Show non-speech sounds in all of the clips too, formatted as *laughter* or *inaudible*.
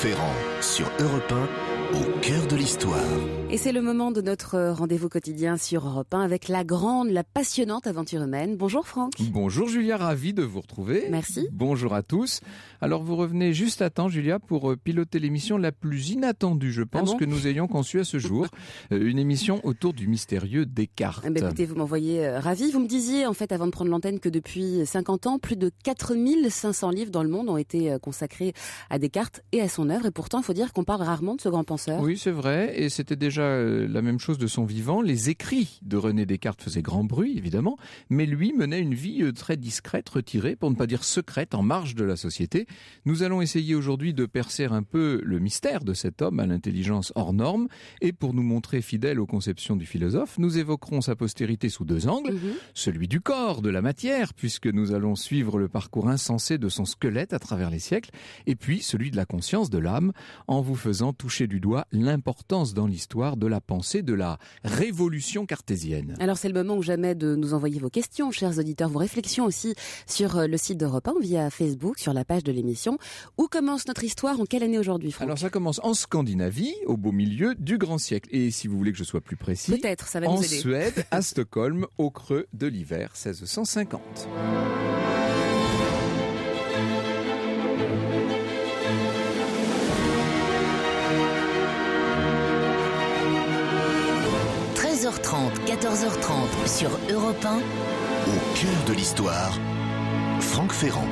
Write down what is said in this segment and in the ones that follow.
Ferrand sur Europe 1. Au cœur de l'histoire. Et c'est le moment de notre rendez-vous quotidien sur Europe 1 avec la grande, la passionnante aventure humaine. Bonjour Franck. Bonjour Julia, ravi de vous retrouver. Merci. Bonjour à tous. Alors vous revenez juste à temps Julia pour euh, piloter l'émission la plus inattendue, je pense, ah que nous ayons conçue à ce jour. *laughs* Euh, une émission autour du mystérieux Descartes. Eh ben, écoutez, vous m'envoyez voyez euh, ravi. Vous me disiez en fait avant de prendre l'antenne que depuis 50 ans, plus de 4500 livres dans le monde ont été consacrés à Descartes et à son œuvre. Et pourtant, il faut dire qu'on parle rarement de ce grand penseur oui, c'est vrai. Et c'était déjà euh, la même chose de son vivant. Les écrits de René Descartes faisaient grand bruit, évidemment, mais lui menait une vie euh, très discrète, retirée, pour ne pas dire secrète, en marge de la société. Nous allons essayer aujourd'hui de percer un peu le mystère de cet homme à l'intelligence hors norme. Et pour nous montrer fidèles aux conceptions du philosophe, nous évoquerons sa postérité sous deux angles. Mhm. Celui du corps, de la matière, puisque nous allons suivre le parcours insensé de son squelette à travers les siècles, et puis celui de la conscience, de l'âme, en vous faisant toucher du doigt l'importance dans l'histoire de la pensée de la révolution cartésienne. Alors c'est le moment ou jamais de nous envoyer vos questions, chers auditeurs, vos réflexions aussi sur euh, le site d'Europe 1 via Facebook, sur la page de l'émission. Où commence notre histoire En quelle année aujourd'hui, Alors ça commence en Scandinavie, au beau milieu du grand siècle. Et si vous voulez que je sois plus précis, peut-être ça En Suède, à Stockholm, au creux de l'hiver 1650. 14h30 sur Europe 1. Au cœur de l'histoire, Franck Ferrand.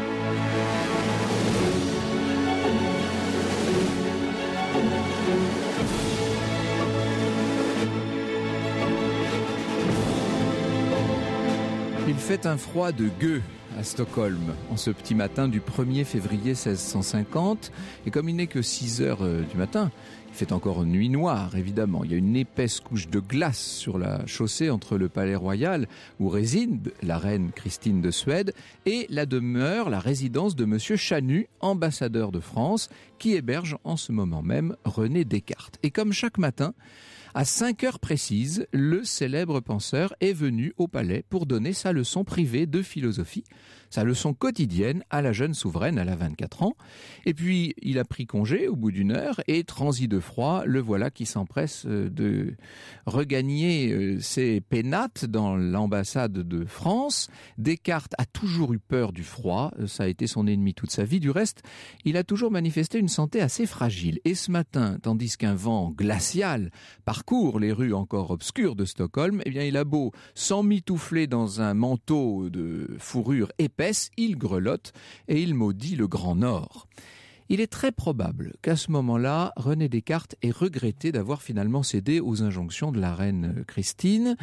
Il fait un froid de gueux à Stockholm, en ce petit matin du 1er février 1650. Et comme il n'est que 6 heures euh, du matin, il fait encore nuit noire, évidemment. Il y a une épaisse couche de glace sur la chaussée entre le palais royal, où réside la reine Christine de Suède, et la demeure, la résidence de Monsieur Chanu, ambassadeur de France, qui héberge en ce moment même René Descartes. Et comme chaque matin, à 5 heures précises, le célèbre penseur est venu au palais pour donner sa leçon privée de philosophie sa leçon quotidienne à la jeune souveraine, à la 24 ans. Et puis, il a pris congé au bout d'une heure et, transi de froid, le voilà qui s'empresse euh, de regagner euh, ses pénates dans l'ambassade de France. Descartes a toujours eu peur du froid, ça a été son ennemi toute sa vie. Du reste, il a toujours manifesté une santé assez fragile. Et ce matin, tandis qu'un vent glacial parcourt les rues encore obscures de Stockholm, eh bien, il a beau s'emmitoufler dans un manteau de fourrure épais, il grelotte et il maudit le Grand Nord. Il est très probable qu'à ce moment-là, René Descartes ait regretté d'avoir finalement cédé aux injonctions de la reine Christine.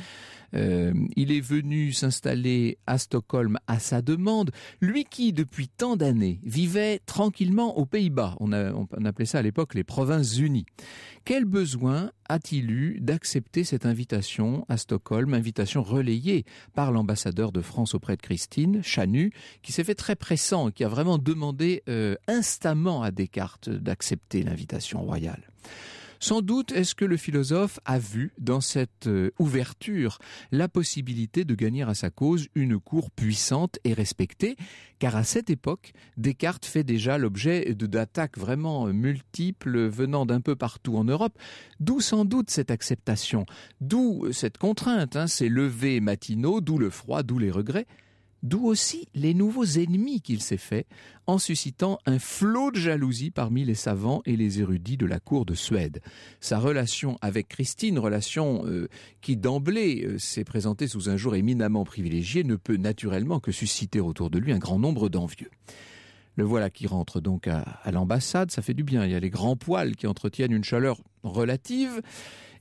Euh, il est venu s'installer à Stockholm à sa demande. Lui qui, depuis tant d'années, vivait tranquillement aux Pays-Bas. On, appelait ça à l'époque les Provinces Unies. Quel besoin a-t-il eu d'accepter cette invitation à Stockholm, invitation relayée par l'ambassadeur de France auprès de Christine, Chanu, qui s'est fait très pressant, et qui a vraiment demandé euh, instamment à Descartes d'accepter l'invitation royale. Sans doute est-ce que le philosophe a vu dans cette euh, ouverture la possibilité de gagner à sa cause une cour puissante et respectée, car à cette époque, Descartes fait déjà l'objet d'attaques vraiment multiples venant d'un peu partout en Europe, d'où sans doute cette acceptation, d'où cette contrainte, hein, ces levées matinaux, d'où le froid, d'où les regrets d'où aussi les nouveaux ennemis qu'il s'est fait, en suscitant un flot de jalousie parmi les savants et les érudits de la cour de Suède. Sa relation avec Christine, relation euh, qui d'emblée euh, s'est présentée sous un jour éminemment privilégié, ne peut naturellement que susciter autour de lui un grand nombre d'envieux. Le voilà qui rentre donc à, à l'ambassade, ça fait du bien, il y a les grands poils qui entretiennent une chaleur relative.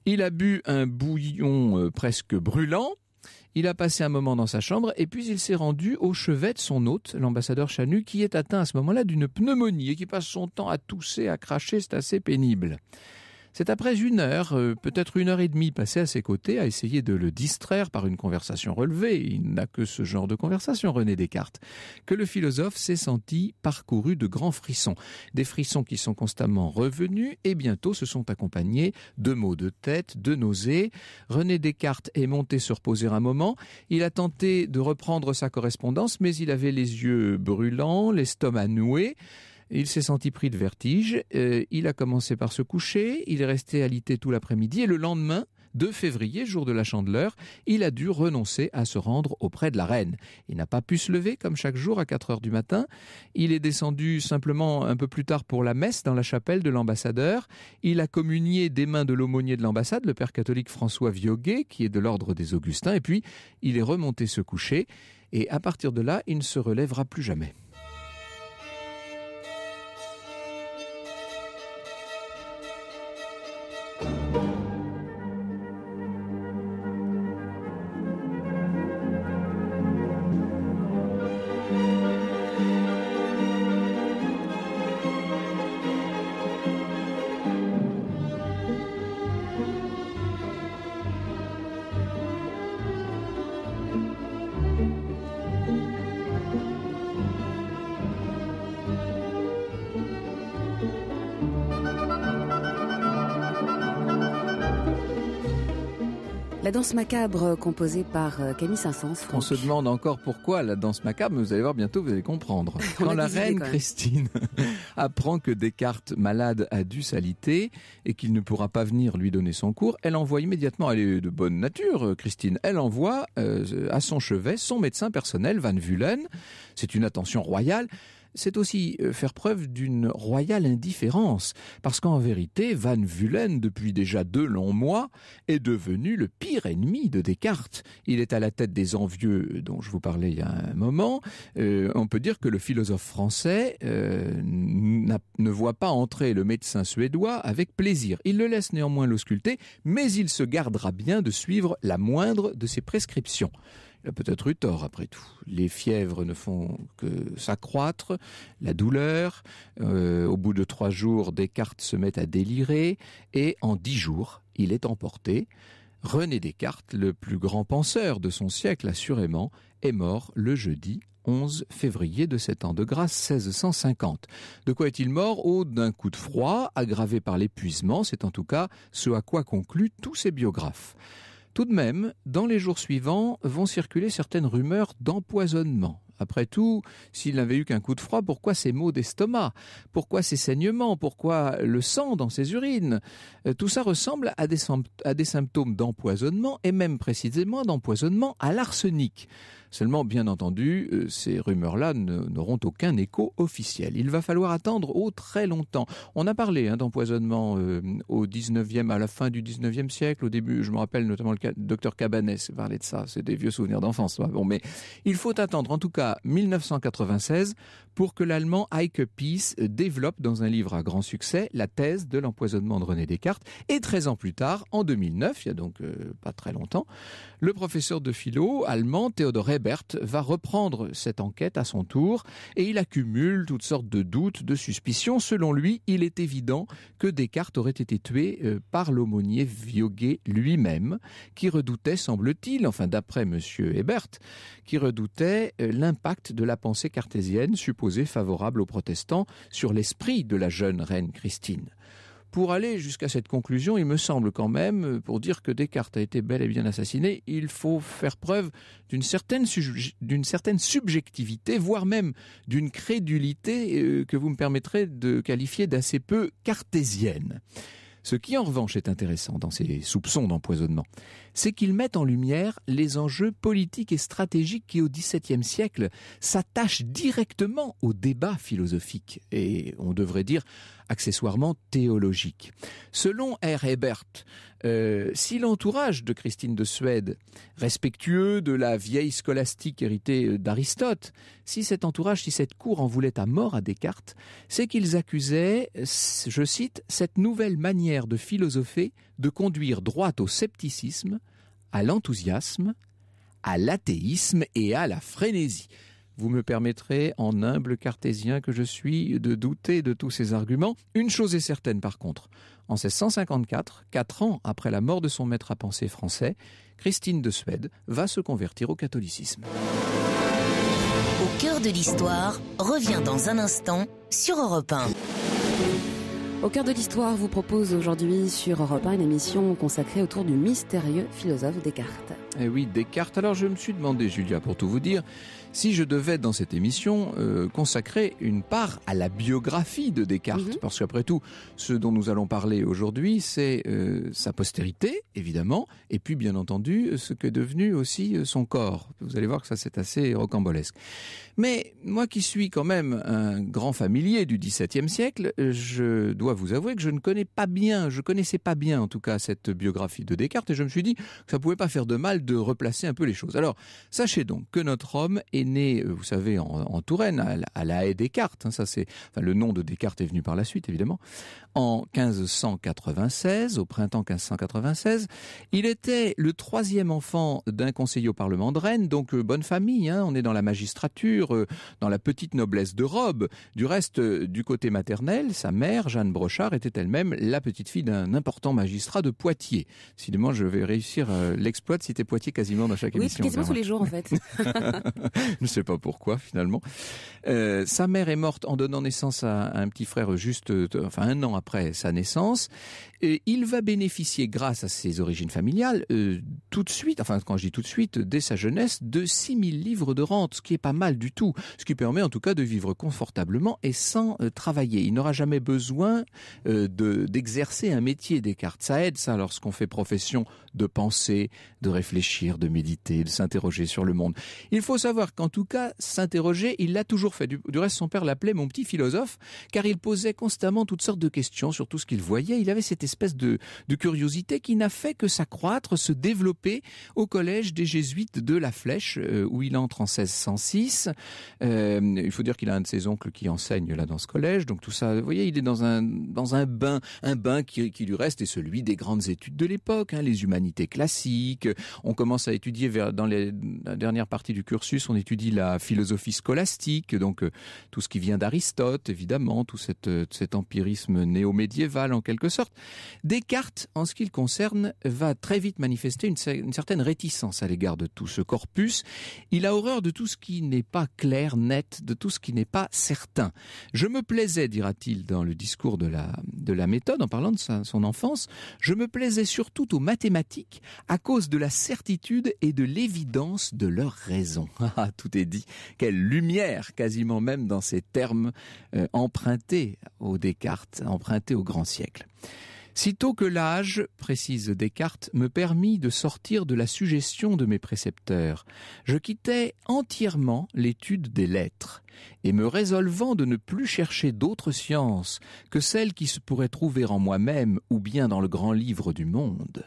Il a bu un bouillon euh, presque brûlant, il a passé un moment dans sa chambre et puis il s'est rendu au chevet de son hôte, l'ambassadeur Chanu, qui est atteint à ce moment-là d'une pneumonie et qui passe son temps à tousser, à cracher, c'est assez pénible. C'est après une heure, euh, peut-être une heure et demie passée à ses côtés à essayer de le distraire par une conversation relevée, il n'a que ce genre de conversation René Descartes, que le philosophe s'est senti parcouru de grands frissons, des frissons qui sont constamment revenus et bientôt se sont accompagnés de maux de tête, de nausées. René Descartes est monté se reposer un moment, il a tenté de reprendre sa correspondance mais il avait les yeux brûlants, l'estomac noué, il s'est senti pris de vertige. Euh, il a commencé par se coucher. Il est resté alité tout l'après-midi. Et le lendemain, 2 février, jour de la Chandeleur, il a dû renoncer à se rendre auprès de la reine. Il n'a pas pu se lever comme chaque jour à 4 heures du matin. Il est descendu simplement un peu plus tard pour la messe dans la chapelle de l'ambassadeur. Il a communié des mains de l'aumônier de l'ambassade, le père catholique François Vioguet, qui est de l'ordre des Augustins. Et puis, il est remonté se coucher. Et à partir de là, il ne se relèvera plus jamais. danse macabre composée par euh, Camille Saint-Saëns. On se demande encore pourquoi la danse macabre, mais vous allez voir bientôt, vous allez comprendre. *laughs* quand la reine Christine *laughs* apprend que Descartes, malade, a dû s'aliter et qu'il ne pourra pas venir lui donner son cours, elle envoie immédiatement, elle est de bonne nature, euh, Christine, elle envoie euh, à son chevet son médecin personnel, Van Vullen. C'est une attention royale c'est aussi euh, faire preuve d'une royale indifférence, parce qu'en vérité, Van Vullen, depuis déjà deux longs mois, est devenu le pire ennemi de Descartes. Il est à la tête des envieux euh, dont je vous parlais il y a un moment. Euh, on peut dire que le philosophe français ne voit pas entrer le médecin suédois avec plaisir. Il le laisse néanmoins l'ausculter, mais il se gardera bien de suivre la moindre de ses prescriptions. Il a peut-être eu tort après tout. Les fièvres ne font que s'accroître, la douleur, euh, au bout de trois jours, Descartes se met à délirer, et en dix jours, il est emporté. René Descartes, le plus grand penseur de son siècle assurément, est mort le jeudi 11 février de cet an de grâce 1650. De quoi est-il mort Oh, d'un coup de froid, aggravé par l'épuisement, c'est en tout cas ce à quoi concluent tous ses biographes. Tout de même, dans les jours suivants, vont circuler certaines rumeurs d'empoisonnement. Après tout, s'il n'avait eu qu'un coup de froid, pourquoi ces maux d'estomac Pourquoi ces saignements Pourquoi le sang dans ses urines euh, Tout ça ressemble à des, à des symptômes d'empoisonnement et même précisément d'empoisonnement à l'arsenic. Seulement, bien entendu, euh, ces rumeurs-là n'auront aucun écho officiel. Il va falloir attendre au oh, très longtemps. On a parlé hein, d'empoisonnement euh, au 19 à la fin du 19e siècle, au début, je me rappelle notamment le docteur Cabanès parlait de ça, c'est des vieux souvenirs d'enfance. Bon, mais il faut attendre en tout cas 1996 pour que l'allemand Heike Pies développe dans un livre à grand succès la thèse de l'empoisonnement de René Descartes. Et 13 ans plus tard, en 2009, il y a donc euh, pas très longtemps, le professeur de philo allemand Theodor Ebert va reprendre cette enquête à son tour et il accumule toutes sortes de doutes, de suspicions. Selon lui, il est évident que Descartes aurait été tué euh, par l'aumônier Vioguet lui-même, qui redoutait, semble-t-il, enfin d'après M. Ebert, qui redoutait euh, l'impact de la pensée cartésienne supposée favorable aux protestants sur l'esprit de la jeune reine Christine. Pour aller jusqu'à cette conclusion, il me semble quand même, pour dire que Descartes a été bel et bien assassiné, il faut faire preuve d'une certaine, certaine, subjectivité, voire même d'une crédulité euh, que vous me permettrez de qualifier d'assez peu cartésienne. Ce qui en revanche est intéressant dans ces soupçons d'empoisonnement, c'est qu'ils mettent en lumière les enjeux politiques et stratégiques qui au XVIIe siècle s'attachent directement au débat philosophique et on devrait dire accessoirement théologique. Selon R. Hebert, euh, si l'entourage de Christine de Suède, respectueux de la vieille scolastique héritée euh, d'Aristote, si cet entourage, si cette cour en voulait à mort à Descartes, c'est qu'ils accusaient, je cite, cette nouvelle manière de philosopher de conduire droit au scepticisme, à l'enthousiasme, à l'athéisme et à la frénésie. Vous me permettrez, en humble cartésien que je suis, de douter de tous ces arguments. Une chose est certaine par contre. En 1654, quatre ans après la mort de son maître à penser français, Christine de Suède va se convertir au catholicisme. Au cœur de l'histoire revient dans un instant sur Europe Au cœur de l'histoire vous propose aujourd'hui sur Europe 1 une émission consacrée autour du mystérieux philosophe Descartes. Eh oui, Descartes. Alors je me suis demandé, Julia, pour tout vous dire, si je devais dans cette émission euh, consacrer une part à la biographie de Descartes, mhm. parce qu'après tout, ce dont nous allons parler aujourd'hui, c'est euh, sa postérité, évidemment, et puis bien entendu ce qu'est devenu aussi euh, son corps. Vous allez voir que ça c'est assez rocambolesque. Mais moi qui suis quand même un grand familier du XVIIe siècle, je dois vous avouer que je ne connais pas bien, je connaissais pas bien en tout cas cette biographie de Descartes, et je me suis dit que ça pouvait pas faire de mal de replacer un peu les choses. Alors, sachez donc que notre homme est né, euh, vous savez, en, Touraine, à, la haie Descartes. Hein, ça c'est, le nom de Descartes est venu par la suite, évidemment. En 1596, au printemps 1596, il était le troisième enfant d'un conseiller au Parlement de Rennes, donc euh, bonne famille. Hein, on est dans la magistrature, euh, dans la petite noblesse de robe. Du reste, du côté maternel, sa mère, Jeanne Brochard, était elle-même la petite fille d'un important magistrat de Poitiers. Décidément, je vais réussir l'exploit de citer Poitiers quasiment dans chaque oui, émission. Oui, quasiment tous les jours en fait. *laughs* *laughs* je ne sais pas pourquoi finalement. Euh, sa mère est morte en donnant naissance à, à un petit frère juste, euh, enfin un an après sa naissance, euh, il va bénéficier, grâce à ses origines familiales, euh, tout de suite, enfin quand je dis tout de suite, dès sa jeunesse, de 6000 livres de rente, ce qui est pas mal du tout, ce qui permet en tout cas de vivre confortablement et sans euh, travailler. Il n'aura jamais besoin d'exercer un métier Descartes. Ça aide ça lorsqu'on fait profession de penser, de réfléchir, de méditer, de s'interroger sur le monde. Il faut savoir qu'en tout cas, s'interroger, il l'a toujours fait. Du, reste, son père l'appelait mon petit philosophe, car il posait constamment toutes sortes de questions sur tout ce qu'il voyait. Il avait cette espèce de, curiosité qui n'a fait que s'accroître, se développer au collège des jésuites de La Flèche, euh, où il entre en 1606. Euh, il faut dire qu'il a un de ses oncles qui enseigne là dans ce collège, donc tout ça, vous voyez, il est dans un, bain, un bain qui, lui reste est celui des grandes études de l'époque, hein, les humanités classiques. On commence à étudier vers, dans les, la dernière partie du cursus, on étudie la philosophie scolastique, donc euh, tout ce qui vient d'Aristote, évidemment, tout euh, cet empirisme néo-médiéval en quelque sorte. Descartes, en ce qui le concerne, va très vite manifester une, certaine réticence à l'égard de tout ce corpus. Il a horreur de tout ce qui n'est pas clair, net, de tout ce qui n'est pas certain. Je me plaisais, dira-t-il dans le discours de la, méthode, en parlant de son enfance, je me plaisais surtout aux mathématiques à cause de la certitude et de l'évidence de leur raison. *laughs* Ah, tout est dit. Quelle lumière, quasiment même dans ces termes euh, empruntés au Descartes, empruntés au grand siècle. Sitôt que l'âge, précise Descartes, me permit de sortir de la suggestion de mes précepteurs, je quittai entièrement l'étude des lettres, et me résolvant de ne plus chercher d'autres sciences que celles qui se pourraient trouver en moi-même ou bien dans le grand livre du monde,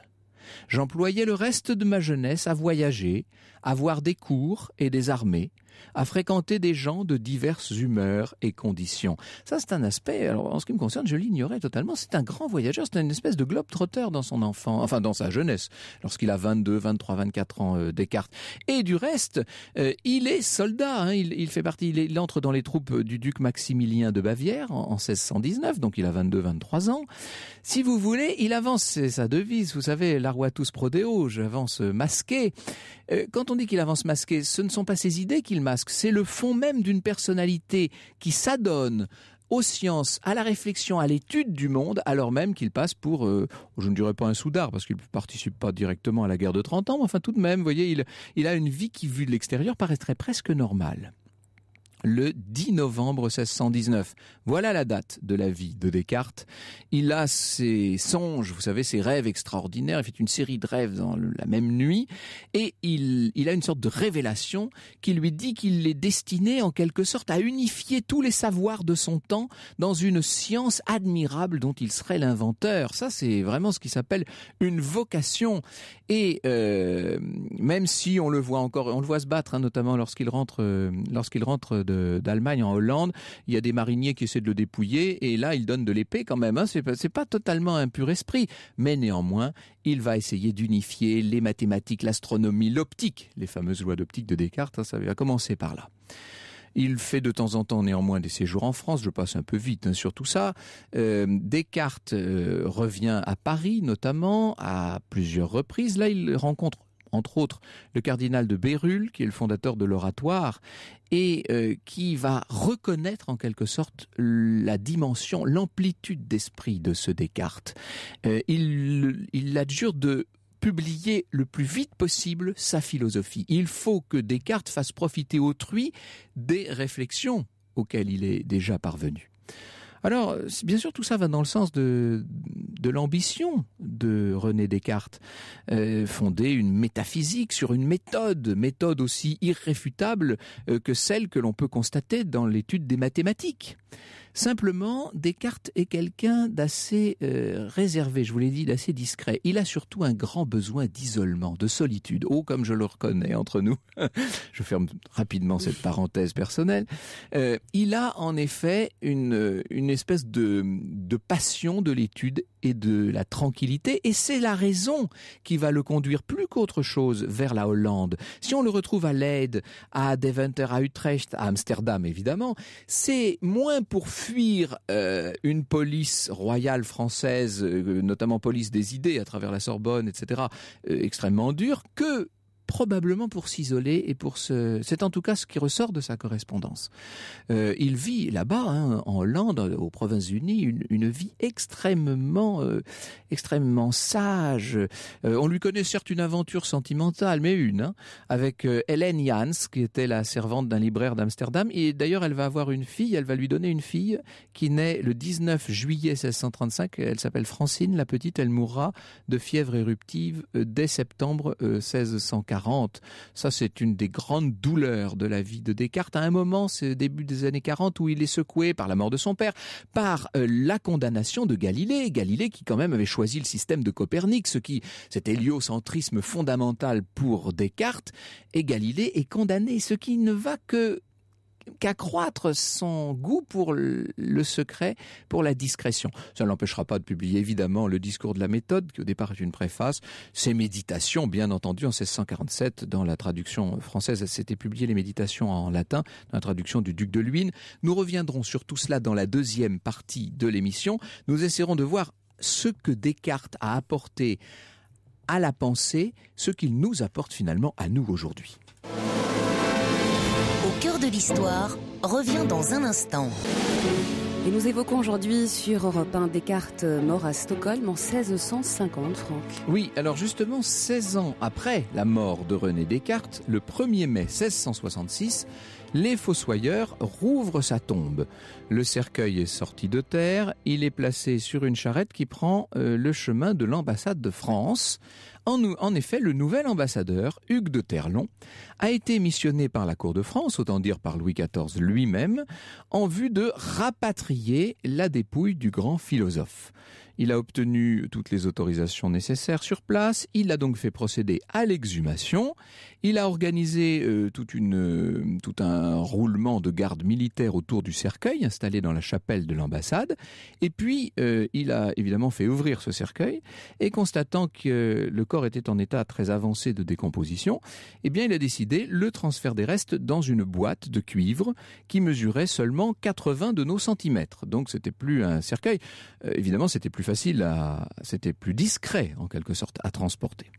j'employai le reste de ma jeunesse à voyager, à voir des cours et des armées, à fréquenter des gens de diverses humeurs et conditions. Ça, c'est un aspect, alors en ce qui me concerne, je l'ignorais totalement, c'est un grand voyageur, c'est une espèce de globe-trotteur dans son enfant, enfin dans sa jeunesse, lorsqu'il a 22, 23, 24 ans euh, Descartes. Et du reste, euh, il est soldat, hein. il, fait partie, il, entre dans les troupes euh, du duc Maximilien de Bavière en, 1619, donc il a 22, 23 ans. Si vous voulez, il avance, c'est sa devise, vous savez, la tous prodeo, j'avance euh, masqué. quand on dit qu'il avance masqué, ce ne sont pas ses idées qu'il masque, c'est le fond même d'une personnalité qui s'adonne aux sciences, à la réflexion, à l'étude du monde, alors même qu'il passe pour, euh, je ne dirais pas un soudard, parce qu'il ne participe pas directement à la guerre de 30 ans, mais enfin tout de même, vous voyez, il, il a une vie qui, vue de l'extérieur, paraîtrait presque normale le 10 novembre 1619. Voilà la date de la vie de Descartes. Il a ses songes, vous savez, ses rêves extraordinaires. Il fait une série de rêves dans la même nuit. Et il, a une sorte de révélation qui lui dit qu'il est destiné en quelque sorte à unifier tous les savoirs de son temps dans une science admirable dont il serait l'inventeur. Ça, c'est vraiment ce qui s'appelle une vocation. Et euh, même si on le voit encore, on le voit se battre, hein, notamment lorsqu'il rentre, euh, lorsqu'il rentre de d'Allemagne en Hollande. Il y a des mariniers qui essaient de le dépouiller et là, il donne de l'épée quand même. Hein. C'est pas, totalement un pur esprit, mais néanmoins, il va essayer d'unifier les mathématiques, l'astronomie, l'optique, les fameuses lois d'optique de Descartes. Hein. ça va commencer par là. Il fait de temps en temps néanmoins des séjours en France, je passe un peu vite hein, sur tout ça. Euh, Descartes euh, revient à Paris notamment à plusieurs reprises. Là, il rencontre entre autres le cardinal de Bérulle, qui est le fondateur de l'oratoire, et euh, qui va reconnaître en quelque sorte la dimension, l'amplitude d'esprit de ce Descartes. Euh, il, il l'adjure de publier le plus vite possible sa philosophie. Il faut que Descartes fasse profiter autrui des réflexions auxquelles il est déjà parvenu. Alors, euh, bien sûr, tout ça va dans le sens de, l'ambition de René Descartes, euh, fonder une métaphysique sur une méthode, méthode aussi irréfutable euh, que celle que l'on peut constater dans l'étude des mathématiques. Simplement, Descartes est quelqu'un d'assez euh, réservé, je vous l'ai dit, d'assez discret. Il a surtout un grand besoin d'isolement, de solitude. Oh, comme je le reconnais entre nous. *laughs* je ferme rapidement cette parenthèse personnelle. Euh, il a en effet une, espèce de, de passion de l'étude et de la tranquillité, et c'est la raison qui va le conduire plus qu'autre chose vers la Hollande. Si on le retrouve à Leyde, à Deventer, à Utrecht, à Amsterdam évidemment, c'est moins pour fuir euh, une police royale française, euh, notamment police des idées à travers la Sorbonne, etc., euh, extrêmement dure, que probablement pour s'isoler et pour se... C'est en tout cas ce qui ressort de sa correspondance. Euh, il vit là-bas, hein, en Hollande, aux Provinces-Unies, une, vie extrêmement, euh, extrêmement sage. Euh, on lui connaît certes une aventure sentimentale, mais une, hein, avec Hélène Jans, qui était la servante d'un libraire d'Amsterdam. Et d'ailleurs, elle va avoir une fille, elle va lui donner une fille qui naît le 19 juillet 1635. Elle s'appelle Francine, la petite. Elle mourra de fièvre éruptive dès septembre 1640. Ça, c'est une des grandes douleurs de la vie de Descartes. À un moment, c'est le début des années 40 où il est secoué par la mort de son père, par euh, la condamnation de Galilée. Galilée qui quand même avait choisi le système de Copernic, ce qui, cet héliocentrisme fondamental pour Descartes. Et Galilée est condamné, ce qui ne va que qu'accroître son goût pour le secret, pour la discrétion. Ça l'empêchera pas de publier évidemment le discours de la méthode, qui au départ est une préface, ses méditations, bien entendu, en 1647, dans la traduction française, c'était publié les méditations en latin, dans la traduction du duc de Luynes. Nous reviendrons sur tout cela dans la deuxième partie de l'émission. Nous essaierons de voir ce que Descartes a apporté à la pensée, ce qu'il nous apporte finalement à nous aujourd'hui cœur de l'histoire revient dans un instant. Et nous évoquons aujourd'hui sur Europe 1 Descartes mort à Stockholm en 1650, Franck. Oui, alors justement, 16 ans après la mort de René Descartes, le 1er mai 1666, les fossoyeurs rouvrent sa tombe. Le cercueil est sorti de terre, il est placé sur une charrette qui prend euh, le chemin de l'ambassade de France. en, effet, le nouvel ambassadeur, Hugues de Terlon, a été missionné par la Cour de France, autant dire par Louis XIV lui-même, en vue de rapatrier la dépouille du grand philosophe. Il a obtenu toutes les autorisations nécessaires sur place, il a donc fait procéder à l'exhumation, il a organisé euh, euh, tout un roulement de gardes militaires autour du cercueil installé dans la chapelle de l'ambassade, et puis euh, il a évidemment fait ouvrir ce cercueil, et constatant que le corps était en état très avancé de décomposition, eh bien il a décidé le transfert des restes dans une boîte de cuivre qui mesurait seulement 80 de nos centimètres. Donc c'était plus un cercueil, évidemment c'était plus facile c'était plus discret en quelque sorte à transporter.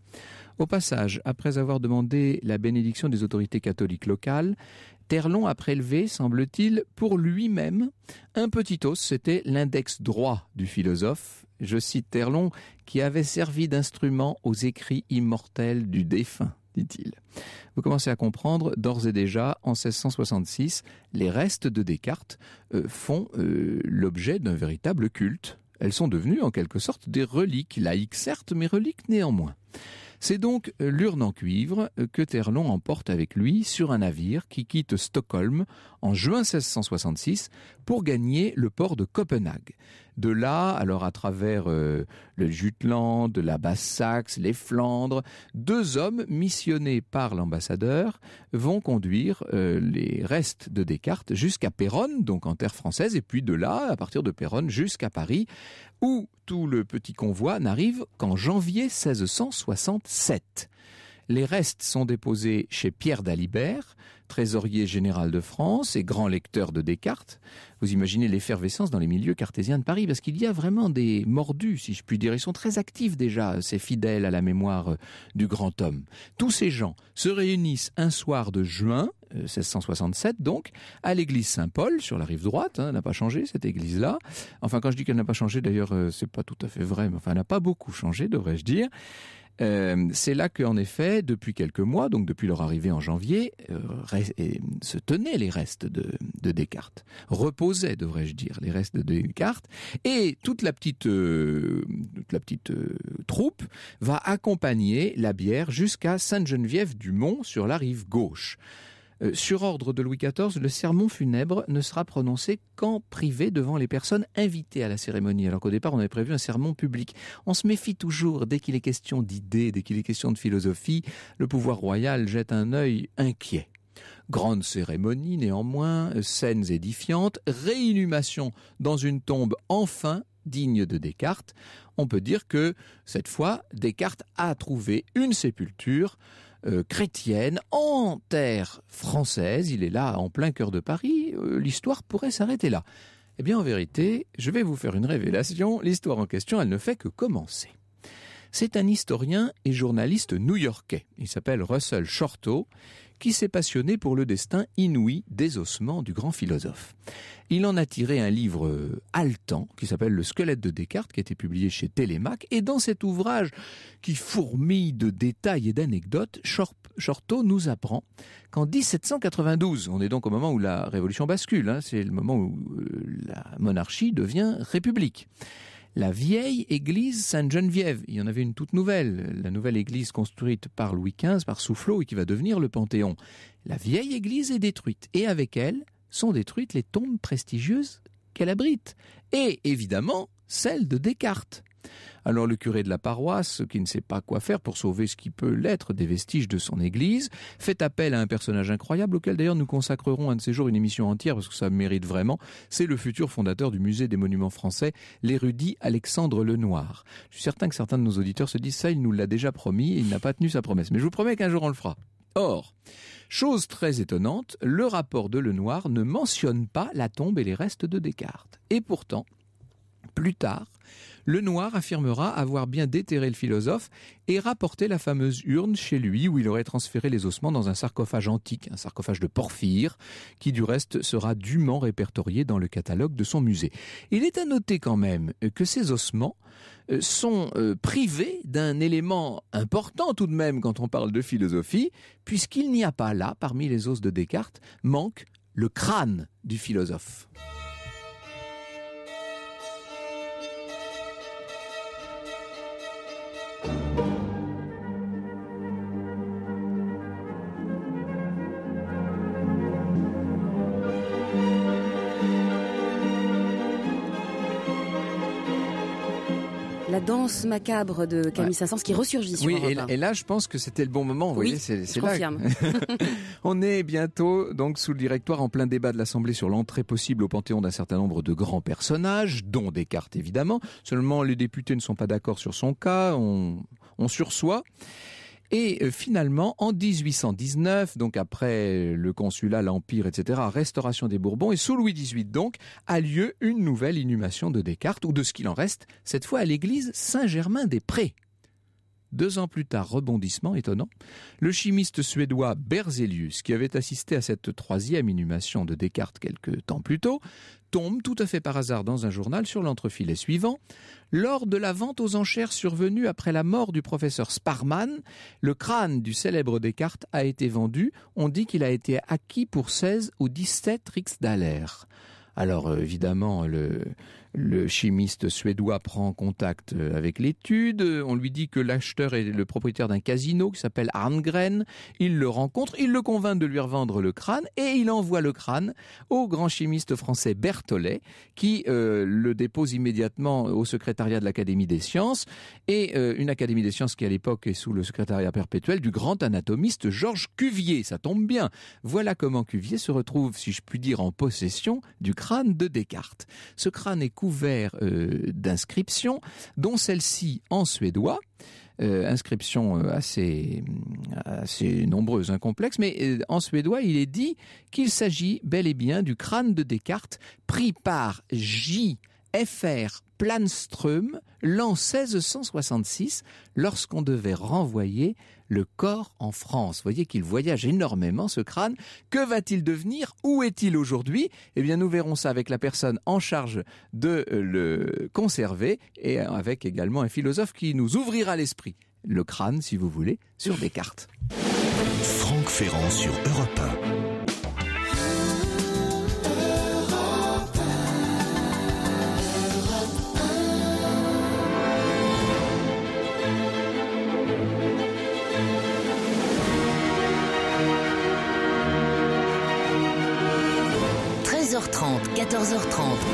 Au passage, après avoir demandé la bénédiction des autorités catholiques locales, Terlon a prélevé, semble-t-il, pour lui-même un petit os, c'était l'index droit du philosophe, je cite Terlon, qui avait servi d'instrument aux écrits immortels du défunt dit-il. Vous commencez à comprendre, d'ores et déjà, en 1666, les restes de Descartes euh, font euh, l'objet d'un véritable culte elles sont devenues en quelque sorte des reliques, laïques certes, mais reliques néanmoins. C'est donc euh, l'urne en cuivre euh, que Terlon emporte avec lui sur un navire qui quitte Stockholm en juin 1666 pour gagner le port de Copenhague. De là, alors à travers euh, le Jutland, la Basse-Saxe, les Flandres, deux hommes missionnés par l'ambassadeur vont conduire euh, les restes de Descartes jusqu'à Péronne, donc en terre française, et puis de là, à partir de Péronne, jusqu'à Paris, où tout le petit convoi n'arrive qu'en janvier 1667. Les restes sont déposés chez Pierre d'Alibert, trésorier général de France et grand lecteur de Descartes. Vous imaginez l'effervescence dans les milieux cartésiens de Paris, parce qu'il y a vraiment des mordus, si je puis dire. Ils sont très actifs déjà, ces fidèles à la mémoire euh, du grand homme. Tous ces gens se réunissent un soir de juin, 1667 euh, donc, à l'église Saint-Paul, sur la rive droite, elle hein, n'a pas changé cette église-là. Enfin, quand je dis qu'elle n'a pas changé, d'ailleurs, euh, c'est pas tout à fait vrai, mais enfin, elle n'a pas beaucoup changé, devrais-je dire. Euh, c'est là qu'en effet, depuis quelques mois, donc depuis leur arrivée en janvier, euh, se tenaient les restes de, de Descartes, reposaient, devrais-je dire, les restes de Descartes, et toute la petite, euh, toute la petite troupe va accompagner la bière jusqu'à Sainte-Geneviève du Mont sur la rive gauche. Euh, sur ordre de Louis XIV, le sermon funèbre ne sera prononcé qu'en privé devant les personnes invitées à la cérémonie, alors qu'au départ on avait prévu un sermon public. On se méfie toujours dès qu'il est question d'idées, dès qu'il est question de philosophie, le pouvoir royal jette un œil inquiet. Grande cérémonie néanmoins, euh, scènes édifiantes, réinhumation dans une tombe enfin digne de Descartes. On peut dire que cette fois, Descartes a trouvé une sépulture euh, chrétienne en terre française. Il est là, en plein cœur de Paris. Euh, l'histoire pourrait s'arrêter là. Eh bien, en vérité, je vais vous faire une révélation. L'histoire en question, elle ne fait que commencer. C'est un historien et journaliste new-yorkais. Il s'appelle Russell Shorto qui s'est passionné pour le destin inouï des ossements du grand philosophe. Il en a tiré un livre haletant qui s'appelle Le squelette de Descartes, qui a été publié chez Télémaque. Et dans cet ouvrage qui fourmille de détails et d'anecdotes, shorteau nous apprend qu'en 1792, on est donc au moment où la révolution bascule, hein, c'est le moment où euh, la monarchie devient république la vieille église Sainte-Geneviève. Il y en avait une toute nouvelle, la nouvelle église construite par Louis XV, par Soufflot, et qui va devenir le Panthéon. La vieille église est détruite, et avec elle sont détruites les tombes prestigieuses qu'elle abrite, et évidemment celle de Descartes. Alors le curé de la paroisse, qui ne sait pas quoi faire pour sauver ce qui peut l'être des vestiges de son église, fait appel à un personnage incroyable auquel d'ailleurs nous consacrerons un de ces jours une émission entière parce que ça mérite vraiment. C'est le futur fondateur du musée des monuments français, l'érudit Alexandre Lenoir. Je suis certain que certains de nos auditeurs se disent ça, il nous l'a déjà promis et il n'a pas tenu sa promesse. Mais je vous promets qu'un jour on le fera. Or, chose très étonnante, le rapport de Lenoir ne mentionne pas la tombe et les restes de Descartes. Et pourtant, plus tard, le noir affirmera avoir bien déterré le philosophe et rapporté la fameuse urne chez lui où il aurait transféré les ossements dans un sarcophage antique, un sarcophage de porphyre, qui du reste sera dûment répertorié dans le catalogue de son musée. Il est à noter quand même que ces ossements euh, sont euh, privés d'un élément important tout de même quand on parle de philosophie, puisqu'il n'y a pas là, parmi les os de Descartes, manque le crâne du philosophe. macabre de Camille saint qui ressurgit Oui, et, là, je pense que c'était le bon moment. oui, c'est Confirme. *laughs* On est bientôt donc sous le directoire en plein débat de l'Assemblée sur l'entrée possible au Panthéon d'un certain nombre de grands personnages, dont Descartes évidemment. Seulement, les députés ne sont pas d'accord sur son cas. On, on sursoit. Et euh, finalement, en 1819, donc après le consulat, l'Empire, etc., restauration des Bourbons, et sous Louis XVIII donc, a lieu une nouvelle inhumation de Descartes, ou de ce qu'il en reste, cette fois à l'église Saint-Germain-des-Prés. Deux ans plus tard, rebondissement étonnant, le chimiste suédois Berzelius, qui avait assisté à cette troisième inhumation de Descartes quelque temps plus tôt, tombe tout à fait par hasard dans un journal sur l'entrefilet suivant. Lors de la vente aux enchères survenue après la mort du professeur Sparman, le crâne du célèbre Descartes a été vendu. On dit qu'il a été acquis pour 16 ou 17 rixdalers. Alors euh, évidemment, le, le chimiste suédois prend contact euh, avec l'étude. On lui dit que l'acheteur est le propriétaire d'un casino qui s'appelle Arngren. Il le rencontre, il le convainc de lui revendre le crâne et il envoie le crâne au grand chimiste français Berthollet qui euh, le dépose immédiatement au secrétariat de l'Académie des sciences et euh, une Académie des sciences qui à l'époque est sous le secrétariat perpétuel du grand anatomiste Georges Cuvier. Ça tombe bien. Voilà comment Cuvier se retrouve, si je puis dire, en possession du crâne de Descartes. Ce crâne est couvert euh, d'inscriptions, dont celle-ci en suédois. Euh, inscription euh, assez assez nombreuse, hein, complexe, mais en suédois, il est dit qu'il s'agit bel et bien du crâne de Descartes pris par J. FR Planström l'an 1666 lorsqu'on devait renvoyer le corps en France. Vous voyez qu'il voyage énormément ce crâne. Que va-t-il devenir Où est-il aujourd'hui Eh bien nous verrons ça avec la personne en charge de euh, le conserver et avec également un philosophe qui nous ouvrira l'esprit. Le crâne, si vous voulez, sur Descartes. Franck Ferrand sur Europe 1.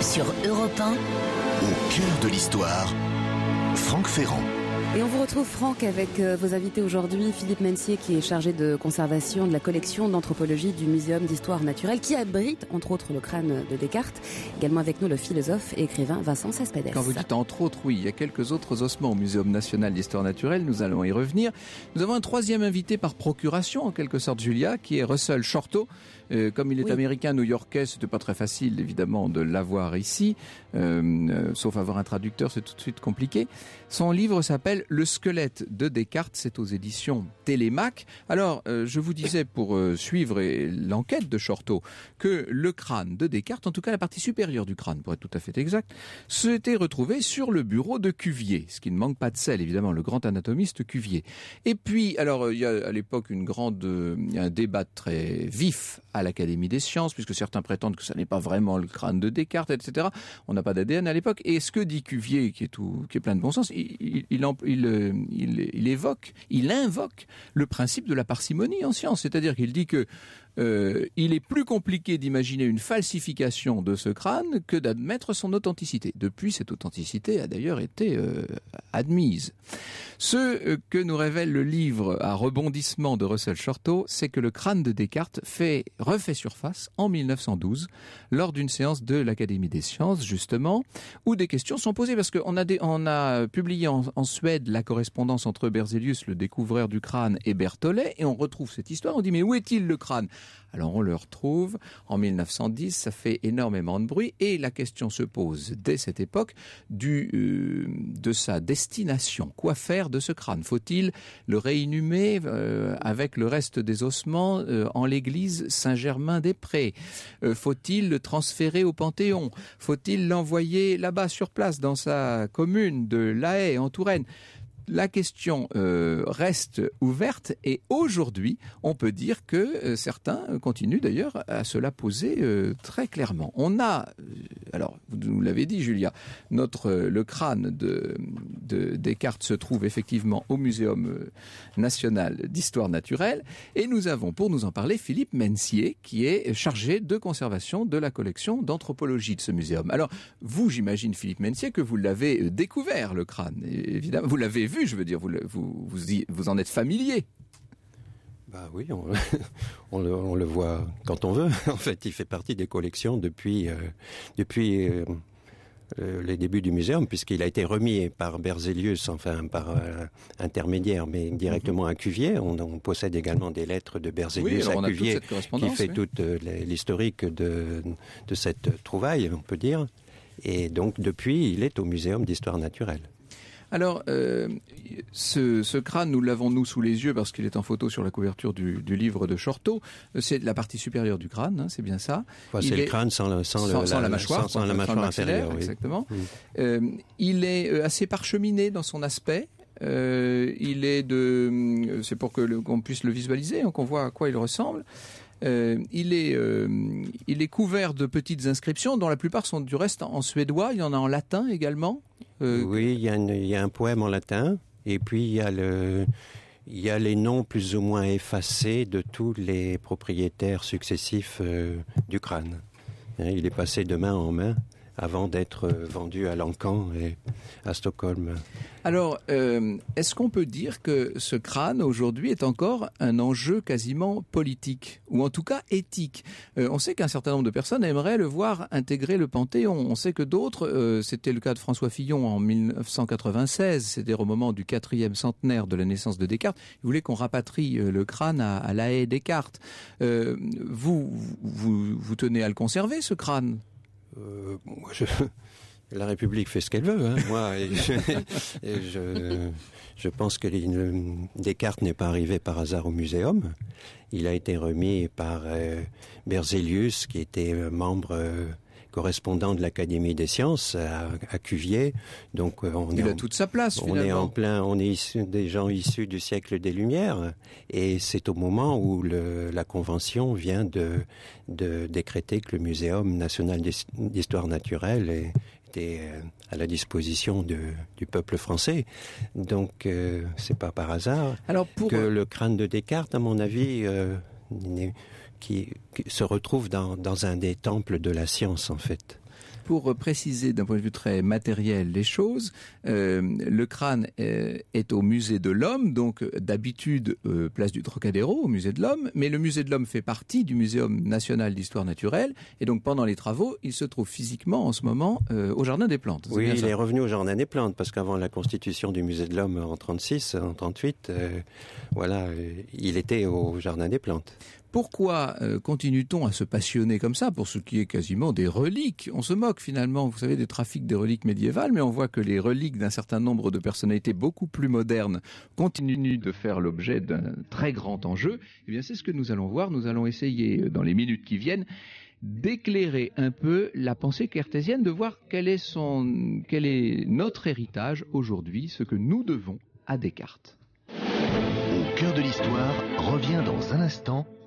sur Europe 1. Au cœur de l'histoire, Franck Ferrand. Et on vous retrouve Franck avec euh, vos invités aujourd'hui, Philippe Mencier qui est chargé de conservation de la collection d'anthropologie du Muséum d'histoire naturelle qui abrite entre autres le crâne de Descartes. Également avec nous le philosophe et écrivain Vincent Cespedes. Quand vous dites entre autres, oui, il y a quelques autres ossements au Muséum national d'histoire naturelle, nous allons y revenir. Nous avons un troisième invité par procuration en quelque sorte, Julia, qui est Russell Shorto, euh, comme il est américain, new-yorkais, n'était pas très facile évidemment de l'avoir ici, euh, euh, sauf avoir un traducteur, c'est tout de suite compliqué. Son livre s'appelle Le squelette de Descartes, c'est aux éditions Télémac. Alors, je vous disais pour suivre l'enquête de Shorto que le crâne de Descartes, en tout cas la partie supérieure du crâne, pour être tout à fait exact, s'était retrouvé sur le bureau de Cuvier, ce qui ne manque pas de sel, évidemment, le grand anatomiste Cuvier. Et puis, alors, il y a à l'époque une grande, un débat très vif à l'Académie des sciences, puisque certains prétendent que ça n'est pas vraiment le crâne de Descartes, etc. On n'a pas d'ADN à l'époque. Et ce que dit Cuvier, qui est tout, qui est plein de bon sens, il, euh, évoque, il invoque le principe de la parcimonie en science. C'est-à-dire qu'il dit que euh, il est plus compliqué d'imaginer une falsification de ce crâne que d'admettre son authenticité. Depuis, cette authenticité a d'ailleurs été euh, admise. Ce euh, que nous révèle le livre à rebondissement de Russell Shorto, c'est que le crâne de Descartes fait refait surface en 1912 lors d'une séance de l'Académie des sciences justement où des questions sont posées parce qu'on a a publié en, en, Suède la correspondance entre Berzelius, le découvreur du crâne, et Berthollet et on retrouve cette histoire. On dit mais où est-il le crâne alors on le retrouve en 1910, ça fait énormément de bruit et la question se pose dès cette époque du euh, de sa destination. Quoi faire de ce crâne Faut-il le réinhumer euh, avec le reste des ossements euh, en l'église Saint-Germain-des-Prés Faut-il le transférer au Panthéon Faut-il l'envoyer là-bas sur place dans sa commune de La Haye en Touraine la question euh, reste ouverte et aujourd'hui, on peut dire que euh, certains continuent d'ailleurs à se la poser euh, très clairement. On a, alors vous nous l'avez dit Julia, notre le crâne de, de, Descartes se trouve effectivement au Muséum national d'histoire naturelle et nous avons pour nous en parler Philippe Mencier qui est chargé de conservation de la collection d'anthropologie de ce muséum. Alors vous, j'imagine Philippe Mencier que vous l'avez découvert le crâne, évidemment, vous l'avez vu, je veux dire, vous, vous, vous en êtes familier. Bah oui, on, *laughs* le, voit quand on veut. *laughs* En fait, il fait partie des collections depuis, euh, depuis euh, euh, les débuts du muséum, puisqu'il a été remis par Berzelius, enfin par intermédiaire, mais directement à Cuvier. On, possède également des lettres de Berzelius à Cuvier, qui fait toute l'historique de, de cette trouvaille, on peut dire. Et donc, depuis, il est au Muséum d'histoire naturelle. Alors, euh, ce, crâne, nous l'avons nous sous les yeux parce qu'il est en photo sur la couverture du, livre de Chorteau. C'est la partie supérieure du crâne, hein, c'est bien ça. c'est le crâne sans, la, mâchoire, inférieure, exactement. Mm. Euh, il est euh, assez parcheminé dans son aspect. il est de, c'est pour que qu'on puisse le visualiser, hein, qu'on voit à quoi il ressemble. Euh, il, est, euh, il est couvert de petites inscriptions, dont la plupart sont du reste en suédois. Il y en a en latin également. Euh, oui, il y, a un poème en latin. Et puis, il y, a il y a les noms plus ou moins effacés de tous les propriétaires successifs du crâne. Hein, il est passé de main en main avant d'être euh, vendu à Lancan et à Stockholm. Alors, euh, est-ce qu'on peut dire que ce crâne aujourd'hui est encore un enjeu quasiment politique, ou en tout cas éthique euh, On sait qu'un certain nombre de personnes aimeraient le voir intégrer le Panthéon. On sait que d'autres, c'était le cas de François Fillon en 1996, c'était au moment du quatrième centenaire de la naissance de Descartes, il voulait qu'on rapatrie le crâne à, la haie Descartes. vous, vous tenez à le conserver, ce crâne euh, moi, je, *laughs* la République fait ce qu'elle veut. Hein. moi, *laughs* je, je, pense que les, Descartes n'est pas arrivé par hasard au muséum. Il a été remis par euh, Berzelius, qui était euh, membre correspondant de l'Académie des sciences à, Cuvier. Donc euh, on il a toute sa place. On plein, on est des gens issus du siècle des Lumières, et c'est au moment où la Convention vient de, décréter que le Muséum national d'histoire naturelle est, était euh, à la disposition du peuple français. Donc euh, c'est pas par hasard que le crâne de Descartes, à mon avis qui, se retrouve dans, un des temples de la science en fait pour euh, préciser d'un point de vue très matériel les choses, euh, le crâne euh, est, au musée de l'homme, donc d'habitude place du Trocadéro, au musée de l'homme, mais le musée de l'homme fait partie du Muséum national d'histoire naturelle, et donc pendant les travaux, il se trouve physiquement en ce moment au Jardin des Plantes. Oui, il est revenu au Jardin des Plantes, parce qu'avant la constitution du musée de l'homme en 36, en 38, voilà, il était au Jardin des Plantes pourquoi euh, continue-t-on à se passionner comme ça pour ce qui est quasiment des reliques On se moque finalement, vous savez, des trafics des reliques médiévales, mais on voit que les reliques d'un certain nombre de personnalités beaucoup plus modernes continuent de faire l'objet d'un très grand enjeu. Eh bien, c'est ce que nous allons voir. Nous allons essayer, euh, dans les minutes qui viennent, d'éclairer un peu la pensée cartésienne, de voir quel est, quel est notre héritage aujourd'hui, ce que nous devons à Descartes. Au cœur de l'histoire revient dans un instant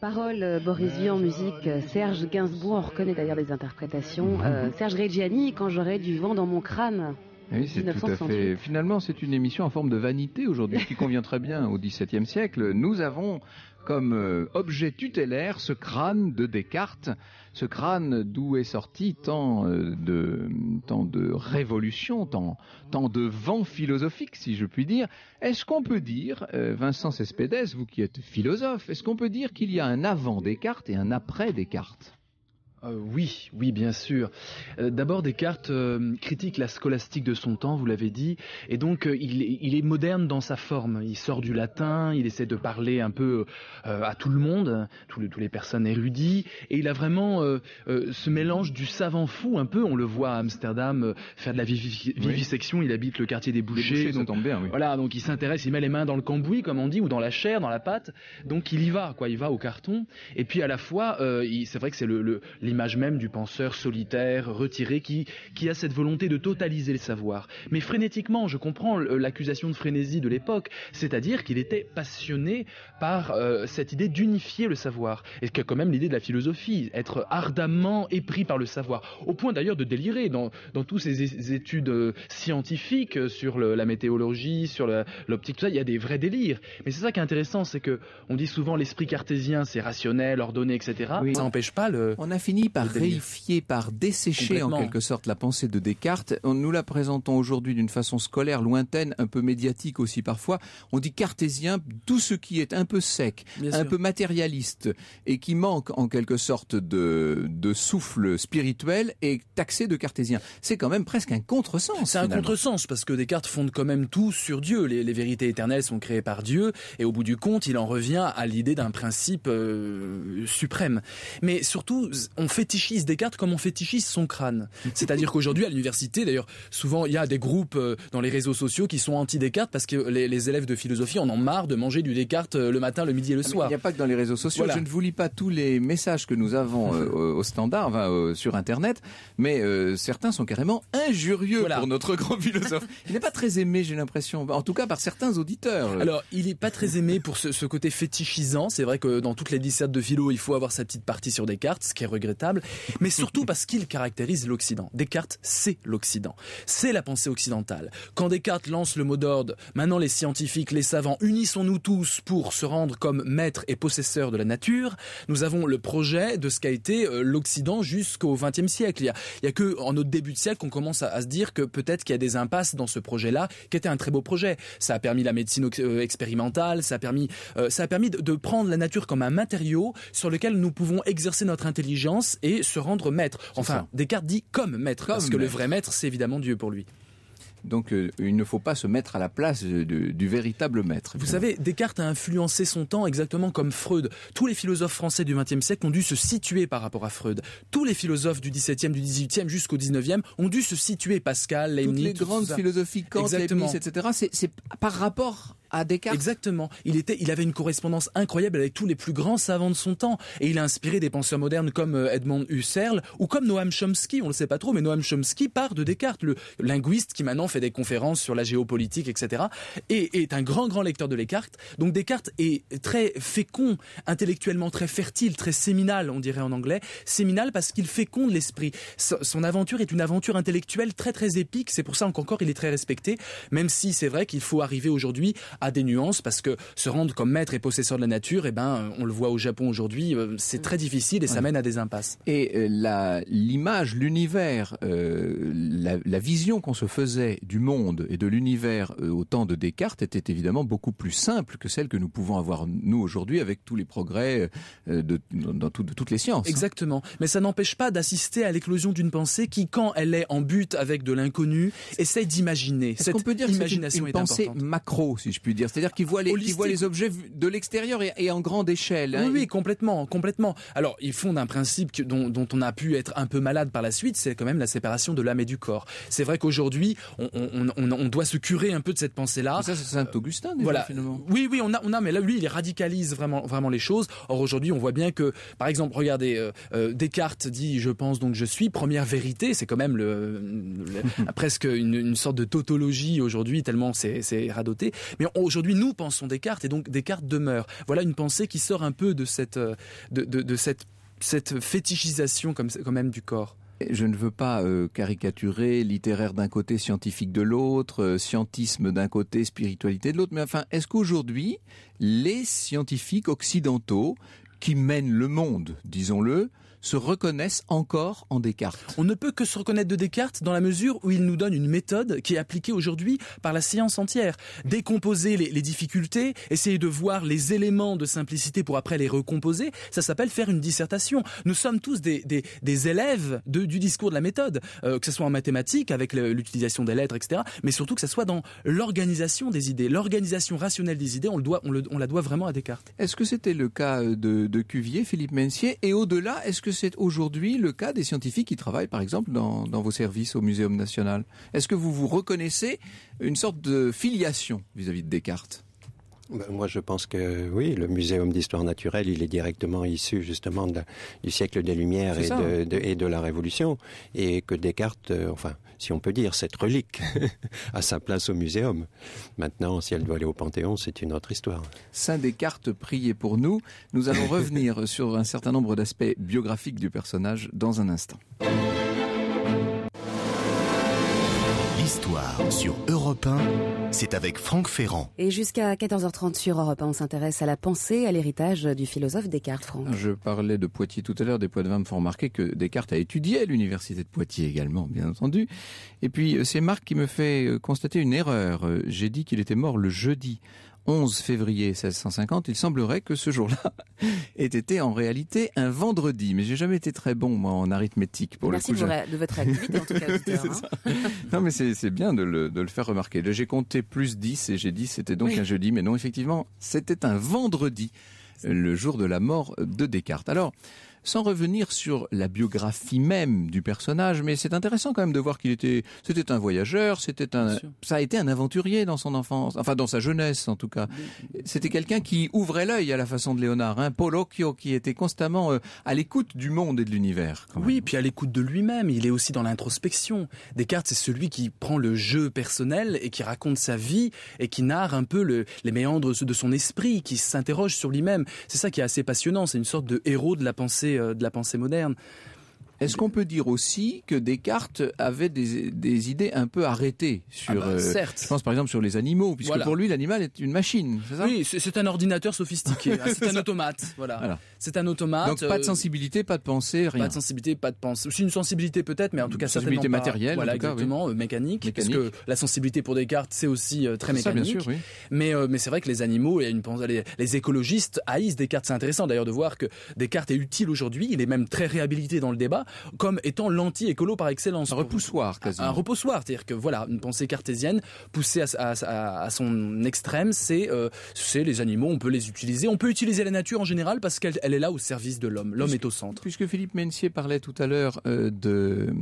Parole, euh, Boris Vian, musique, euh, Serge Gainsbourg, on reconnaît d'ailleurs des interprétations. Mm-hmm. Euh, Serge Reggiani, quand j'aurai du vent dans mon crâne. Ah oui, c'est tout à fait. Finalement, c'est une émission en forme de vanité aujourd'hui qui convient très bien au XVIIe siècle. Nous avons comme euh, objet tutélaire ce crâne de Descartes, ce crâne d'où est sorti tant euh, de, tant de révolutions, tant, tant de vents philosophiques, si je puis dire. Est-ce qu'on peut dire, euh, Vincent Cespedes, vous qui êtes philosophe, est-ce qu'on peut dire qu'il y a un avant Descartes et un après Descartes euh, oui, oui, bien sûr. Euh, d'abord, Descartes euh, critique la scolastique de son temps, vous l'avez dit, et donc il, est moderne dans sa forme. Il sort du latin, il essaie de parler un peu à tout le monde, tous les, tous les personnes érudites, et il a vraiment ce mélange du savant fou, un peu. On le voit à Amsterdam faire de la vivisection. Il habite le quartier des bouchers. donc, Voilà, donc il s'intéresse, il met les mains dans le cambouis, comme on dit, ou dans la chair, dans la pâte. Donc il y va, quoi. Il va au carton. Et puis à la fois, c'est vrai que c'est le l'image même du penseur solitaire, retiré, qui, qui a cette volonté de totaliser le savoir. Mais frénétiquement, je comprends euh, l'accusation de frénésie de l'époque, c'est-à-dire qu'il était passionné par euh, cette idée d'unifier le savoir, et que quand même l'idée de la philosophie, être ardemment épris par le savoir, au point d'ailleurs de délirer dans, dans toutes ces études euh, scientifiques sur la météorologie, sur l'optique, tout ça, il y a des vrais délires. Mais c'est ça qui est intéressant, c'est que on dit souvent l'esprit cartésien, c'est rationnel, ordonné, etc. Oui. Ça n'empêche pas le... On a fini par réifier, par dessécher en quelque sorte la pensée de Descartes. Nous la présentons aujourd'hui d'une façon scolaire, lointaine, un peu médiatique aussi parfois. On dit cartésien, tout ce qui est un peu sec, un peu matérialiste et qui manque en quelque sorte de, de souffle spirituel est taxé de cartésien. C'est quand même presque un contresens. C'est un contresens parce que Descartes fonde quand même tout sur Dieu. Les, vérités éternelles sont créées par Dieu et au bout du compte, il en revient à l'idée d'un principe euh, suprême. Mais surtout, on fétichise Descartes comme on fétichise son crâne. C'est-à-dire qu'aujourd'hui, à l'université, d'ailleurs, souvent, il y a des groupes euh, dans les réseaux sociaux qui sont anti-Descartes parce que les, élèves de philosophie en ont marre de manger du Descartes euh, le matin, le midi et le ah, soir. il n'y a pas que dans les réseaux sociaux. Je ne vous lis pas tous les messages que nous avons euh, *laughs* au standard, sur Internet, mais certains sont carrément injurieux pour notre grand philosophe. Il n'est pas très aimé, j'ai l'impression, en tout cas par certains auditeurs. Alors, il n'est pas très aimé pour ce, ce côté fétichisant. C'est vrai que dans toutes les dissertes de philo, il faut avoir sa petite partie sur Descartes, ce qui est regrettable table, mais surtout parce qu'il caractérise l'Occident. Descartes, c'est l'Occident. C'est la pensée occidentale. Quand Descartes lance le mot d'ordre, maintenant les scientifiques, les savants, unissons-nous tous pour se rendre comme maîtres et possesseurs de la nature, nous avons le projet de ce qu'a été euh, l'Occident jusqu'au XXe siècle. Il n'y a, que en notre début de siècle qu'on commence à, se dire que peut-être qu'il y a des impasses dans ce projet-là, qui était un très beau projet. Ça a permis la médecine euh, expérimentale, ça a permis, euh, ça a permis de prendre la nature comme un matériau sur lequel nous pouvons exercer notre intelligence et se rendre maître. Enfin, Descartes dit comme maître, parce que le vrai maître, c'est évidemment Dieu pour lui. Donc euh, il ne faut pas se mettre à la place du véritable maître. Vous savez, Descartes a influencé son temps exactement comme Freud. Tous les philosophes français du XXe siècle ont dû se situer par rapport à Freud. Tous les philosophes du XVIIe, du XVIIIe jusqu'au XIXe ont dû se situer. Pascal, Leibniz, toutes les grandes philosophies, Kant, Leibniz, etc. C'est par rapport à Descartes. Exactement. Il était, il avait une correspondance incroyable avec tous les plus grands savants de son temps, et il a inspiré des penseurs modernes comme euh, Edmond Husserl ou comme Noam Chomsky. On le sait pas trop, mais Noam Chomsky part de Descartes, le linguiste qui maintenant fait des conférences sur la géopolitique, etc. Et est un grand, grand lecteur de Descartes. Donc Descartes est très fécond, intellectuellement très fertile, très séminal, on dirait en anglais. Séminal parce qu'il féconde l'esprit. Son aventure est une aventure intellectuelle très, très épique. C'est pour ça qu'encore il est très respecté, même si c'est vrai qu'il faut arriver aujourd'hui à des nuances parce que se rendre comme maître et possesseur de la nature, et eh ben, euh, on le voit au Japon aujourd'hui, euh, c'est très difficile et ça mène à des impasses. Et euh, l'image, l'univers, la, vision qu'on se faisait du monde et de l'univers au temps de Descartes était évidemment beaucoup plus simple que celle que nous pouvons avoir nous aujourd'hui avec tous les progrès de, dans toutes les sciences. Hein. Exactement. Mais ça n'empêche pas d'assister à l'éclosion d'une pensée qui, quand elle est en but avec de l'inconnu, essaie d'imaginer. on peut dire imagination est c'est une, pensée macro, si je puis dire. C'est-à-dire qu'ils voit les, les objets de l'extérieur et, en grande échelle. Hein. Oui, oui, complètement, complètement. Alors, ils fondent un principe dont, on a pu être un peu malade par la suite, c'est quand même la séparation de l'âme et du corps. C'est vrai qu'aujourd'hui, on, doit se curer un peu de cette pensée-là. Ça, c'est Saint-Augustin, voilà. Oui, oui, on a, on a, mais là, lui, il radicalise vraiment, vraiment les choses. Or, aujourd'hui, on voit bien que, par exemple, regardez, euh, euh, Descartes dit « je pense, donc je suis », première vérité, c'est quand même le, *laughs* presque une, une, sorte de tautologie aujourd'hui, tellement c'est radoté. Mais aujourd'hui nous pensons Descartes et donc Descartes demeure. Voilà une pensée qui sort un peu de cette, euh, de, cette, fétichisation comme, quand même du corps. Je ne veux pas euh, caricaturer littéraire d'un côté, scientifique de l'autre, euh, scientisme d'un côté, spiritualité de l'autre, mais enfin, est-ce qu'aujourd'hui, les scientifiques occidentaux qui mènent le monde, disons-le, se reconnaissent encore en Descartes. On ne peut que se reconnaître de Descartes dans la mesure où il nous donne une méthode qui est appliquée aujourd'hui par la science entière. Décomposer les, difficultés, essayer de voir les éléments de simplicité pour après les recomposer, ça s'appelle faire une dissertation. Nous sommes tous des, élèves du discours de la méthode, euh, que ce soit en mathématiques, avec l'utilisation des lettres, etc., mais surtout que ce soit dans l'organisation des idées. L'organisation rationnelle des idées, on, le doit, on, la doit vraiment à Descartes. Est-ce que c'était le cas euh, de, de Cuvier, Philippe Mencier, et au-delà, est-ce que c'est aujourd'hui le cas des scientifiques qui travaillent, par exemple, dans, vos services au Muséum national Est-ce que vous vous reconnaissez une sorte de filiation vis-à-vis de Descartes ben, moi, je pense que oui, le Muséum d'histoire naturelle, il est directement issu justement du siècle des Lumières hein. et de, la Révolution, et que Descartes, euh, enfin, si on peut dire, cette relique *laughs* à sa place au muséum. Maintenant, si elle doit aller au Panthéon, c'est une autre histoire. Saint Descartes, priez pour nous. Nous allons *laughs* revenir sur un certain nombre d'aspects biographiques du personnage dans un instant. L'histoire sur Europe 1, c'est avec Franck Ferrand. Et jusqu'à 14h30 sur Europe 1, on s'intéresse à la pensée, à l'héritage du philosophe Descartes, Franck. Je parlais de Poitiers tout à l'heure, des poids de me font remarquer que Descartes a étudié à l'université de Poitiers également, bien entendu. Et puis, euh, c'est Marc qui me fait euh, constater une erreur. Euh, j'ai dit qu'il était mort le jeudi. 11 février 1650, il semblerait que ce jour-là *laughs* ait été en réalité un vendredi. Mais j'ai jamais été très bon, moi, en arithmétique. Pour Merci de, votre activité, en tout cas, *laughs* hein. Non, mais c'est bien de le, faire remarquer. J'ai compté plus 10 et j'ai dit c'était donc un jeudi. Mais non, effectivement, c'était un vendredi, le jour de la mort de Descartes. Alors, sans revenir sur la biographie même du personnage, mais c'est intéressant quand même de voir qu'il était, c'était un voyageur, c'était un, ça a été un aventurier dans son enfance, enfin dans sa jeunesse en tout cas. C'était quelqu'un qui ouvrait l'œil à la façon de Léonard, un Polocchio, qui était constamment euh, à l'écoute du monde et de l'univers. Oui, puis à l'écoute de lui-même, il est aussi dans l'introspection. Descartes, c'est celui qui prend le jeu personnel et qui raconte sa vie et qui narre un peu le, les méandres de son esprit, qui s'interroge sur lui-même. C'est ça qui est assez passionnant, c'est une sorte de héros de la pensée euh, de la pensée moderne. Est-ce qu'on peut dire aussi que Descartes avait des, idées un peu arrêtées sur, ah bah, euh, certes. je pense par exemple sur les animaux, puisque pour lui l'animal est une machine. oui, c'est un ordinateur sophistiqué, *laughs* hein, c'est un automate, voilà. C'est un automate. Donc pas de euh, sensibilité, pas de pensée, rien. Pas de sensibilité, pas de pensée. Aussi une sensibilité peut-être, mais en tout cas sensibilité matérielle, voilà, tout cas, exactement, mécanique, euh, mécanique, parce que la sensibilité pour Descartes c'est aussi euh, très mécanique. Ça, bien sûr, oui. Mais mais c'est vrai que les animaux, et une les, écologistes haïssent Descartes. C'est intéressant d'ailleurs de voir que Descartes est utile aujourd'hui. Il est même très réhabilité dans le débat comme étant l'anti-écolo par excellence. Un repoussoir quasiment. Un repoussoir, c'est-à-dire que voilà une pensée cartésienne poussée à, son extrême, c'est c'est les animaux, on peut les utiliser, on peut utiliser la nature en général parce qu'elle elle est là au service de l'homme. L'homme est au centre. Puisque Philippe Mencier parlait tout à l'heure euh, de,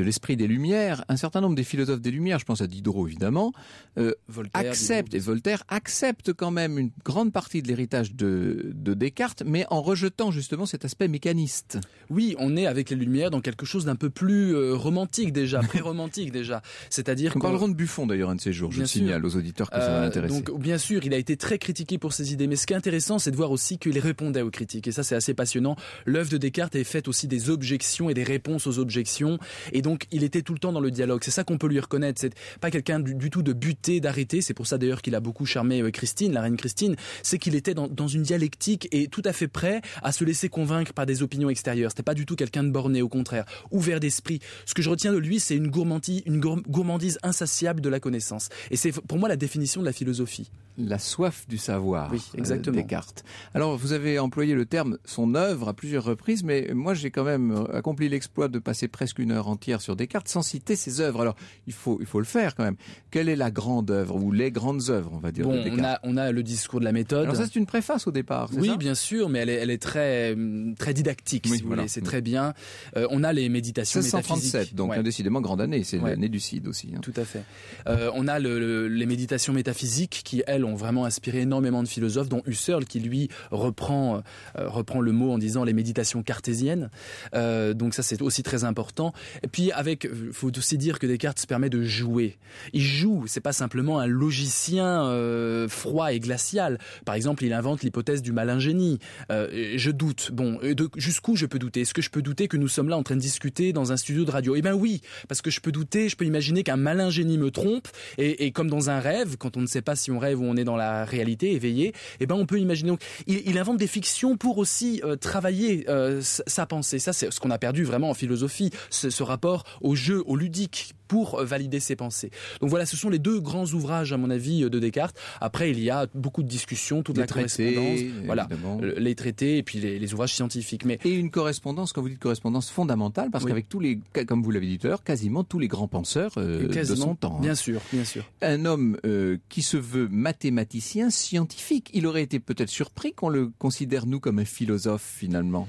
l'esprit des Lumières, un certain nombre des philosophes des Lumières, je pense à Diderot évidemment, euh, Voltaire, acceptent, et Voltaire accepte quand même une grande partie de l'héritage de, Descartes, mais en rejetant justement cet aspect mécaniste. Oui, on est avec les Lumières dans quelque chose d'un peu plus euh, romantique déjà, *laughs* pré-romantique déjà. C'est-à-dire qu'on parlerons de Buffon d'ailleurs un de ces jours, je signale aux auditeurs que ça va l'intéresser. bien sûr, il a été très critiqué pour ses idées, mais ce qui est intéressant, c'est de voir aussi qu'il répond aux critiques. Et ça, c'est assez passionnant. L'œuvre de Descartes est faite aussi des objections et des réponses aux objections. Et donc, il était tout le temps dans le dialogue. C'est ça qu'on peut lui reconnaître. C'est pas quelqu'un du, tout de buté, d'arrêté. C'est pour ça d'ailleurs qu'il a beaucoup charmé euh, Christine, la reine Christine. C'est qu'il était dans, une dialectique et tout à fait prêt à se laisser convaincre par des opinions extérieures. C'était pas du tout quelqu'un de borné, au contraire, ouvert d'esprit. Ce que je retiens de lui, c'est une gourmandise, une gourmandise insatiable de la connaissance. Et c'est pour moi la définition de la philosophie. La soif du savoir. Oui, euh, Descartes. Alors, vous avez employé le terme son œuvre à plusieurs reprises, mais moi j'ai quand même euh, accompli l'exploit de passer presque une heure entière sur Descartes sans citer ses œuvres. Alors il faut, il faut le faire quand même. Quelle est la grande œuvre ou les grandes œuvres, on va dire, bon, on a, on a le discours de la méthode. Alors ça c'est une préface au départ. Oui, ça bien sûr, mais elle est, elle est très, hum, très didactique, si vous voulez. C'est très bien. Euh, on a les méditations 1637, donc décidément grande année. C'est l'année du CID aussi. Hein. Tout à fait. Euh, on a les méditations métaphysiques qui, elles, ont vraiment inspiré énormément de philosophes, dont Husserl, qui lui reprend euh, euh, reprend le mot en disant les méditations cartésiennes. Euh, donc ça, c'est aussi très important. Et puis avec, faut aussi dire que Descartes se permet de jouer. Il joue. C'est pas simplement un logicien froid et glacial. Par exemple, il invente l'hypothèse du malin génie. je doute. Bon, jusqu'où je peux douter Est-ce que je peux douter que nous sommes là en train de discuter dans un studio de radio Eh ben oui, parce que je peux douter, je peux imaginer qu'un malin génie me trompe, et, comme dans un rêve, quand on ne sait pas si on rêve ou on est dans la réalité éveillée, eh ben on peut imaginer. Donc, il, invente des figures pour aussi euh, travailler euh, sa pensée. Ça, c'est ce qu'on a perdu vraiment en philosophie, ce rapport au jeu, au ludique, pour valider ses pensées. Donc voilà, ce sont les deux grands ouvrages, à mon avis, de Descartes. Après, il y a beaucoup de discussions, toute les la traités, voilà, les traités et puis les, ouvrages scientifiques. Mais et une correspondance, quand vous dites correspondance, fondamentale, parce qu'avec tous les, comme vous l'avez dit tout à l'heure, quasiment tous les grands penseurs euh, de son temps. Hein. Bien sûr, bien sûr. Un homme euh, qui se veut mathématicien, scientifique, il aurait été peut-être surpris qu'on le considère nous comme un philosophe finalement.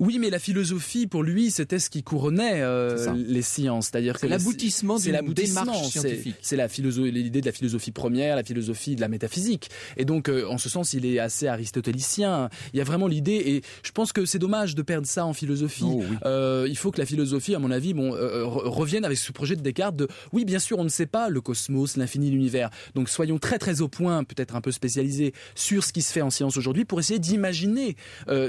Oui, mais la philosophie, pour lui, c'était ce qui couronnait euh, les sciences. C'est-à-dire que l'aboutissement d'une démarche scientifique. C'est la philosophie, l'idée de la philosophie première, la philosophie de la métaphysique. Et donc, euh, en ce sens, il est assez aristotélicien. Il y a vraiment l'idée, et je pense que c'est dommage de perdre ça en philosophie. Oh, euh, il faut que la philosophie, à mon avis, bon, revienne avec ce projet de Descartes de, oui, bien sûr, on ne sait pas le cosmos, l'infini, l'univers. Donc, soyons très, très au point, peut-être un peu spécialisés, sur ce qui se fait en science aujourd'hui pour essayer d'imaginer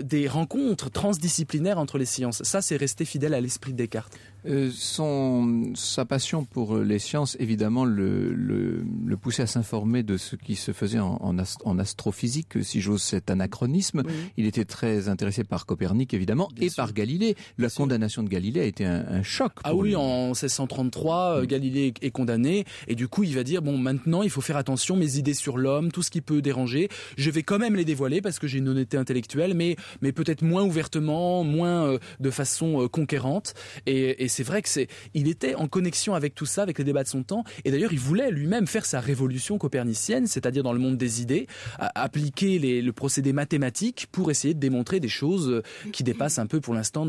des rencontres transdisciplinaires disciplinaire entre les sciences. Ça, c'est rester fidèle à l'esprit de Descartes. Euh, son, sa passion pour euh, les sciences, évidemment, le, le, poussait à s'informer de ce qui se faisait en, en, astrophysique, si j'ose cet anachronisme. Il était très intéressé par Copernic, évidemment, et par Galilée. La condamnation de Galilée a été un, choc. ah oui, en 1633, euh, mm. Galilée est condamné, et du coup, il va dire, bon, maintenant, il faut faire attention, mes idées sur l'homme, tout ce qui peut déranger, je vais quand même les dévoiler parce que j'ai une honnêteté intellectuelle, mais, mais peut-être moins ouvertement moins euh, de façon euh, conquérante. Et, c'est vrai que c'est, il était en connexion avec tout ça, avec les débats de son temps. Et d'ailleurs, il voulait lui-même faire sa révolution copernicienne, c'est-à-dire dans le monde des idées, appliquer le procédé mathématique pour essayer de démontrer des choses euh, qui dépassent un peu pour l'instant